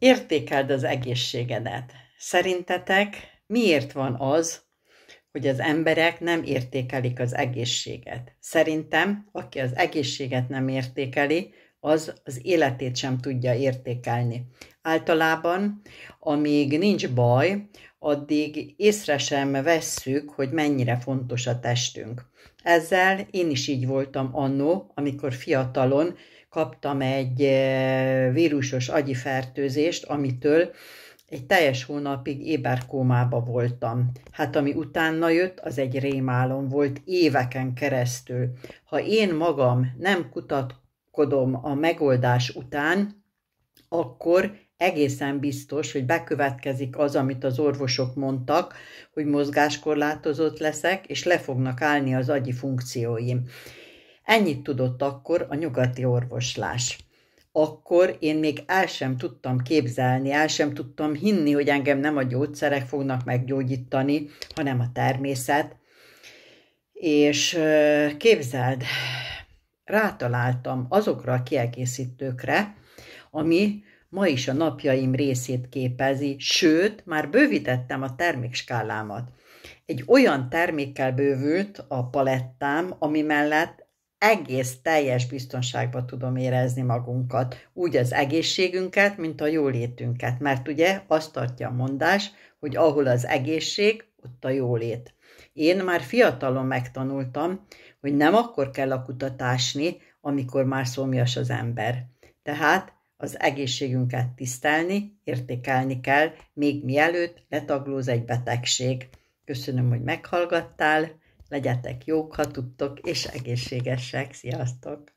Értékeld az egészségedet. Szerintetek miért van az, hogy az emberek nem értékelik az egészséget? Szerintem, aki az egészséget nem értékeli, az az életét sem tudja értékelni. Általában, amíg nincs baj, addig észre sem vesszük, hogy mennyire fontos a testünk. Ezzel én is így voltam annó, amikor fiatalon kaptam egy vírusos agyi fertőzést, amitől egy teljes hónapig éberkómába voltam. Hát ami utána jött, az egy rémálom volt éveken keresztül. Ha én magam nem kutatkodom a megoldás után, akkor egészen biztos, hogy bekövetkezik az, amit az orvosok mondtak, hogy mozgáskorlátozott leszek, és le fognak állni az agyi funkcióim. Ennyit tudott akkor a nyugati orvoslás. Akkor én még el sem tudtam képzelni, el sem tudtam hinni, hogy engem nem a gyógyszerek fognak meggyógyítani, hanem a természet. És képzeld, rátaláltam azokra a kiegészítőkre, ami ma is a napjaim részét képezi, sőt, már bővítettem a termékskálámat. Egy olyan termékkel bővült a palettám, ami mellett egész teljes biztonságban tudom érezni magunkat, úgy az egészségünket, mint a jólétünket, mert ugye azt tartja a mondás, hogy ahol az egészség, ott a jólét. Én már fiatalon megtanultam, hogy nem akkor kell a kutatásni, amikor már szomjas az ember. Tehát az egészségünket tisztelni, értékelni kell, még mielőtt letaglóz egy betegség. Köszönöm, hogy meghallgattál. Legyetek jók, ha tudtok, és egészségesek. Sziasztok!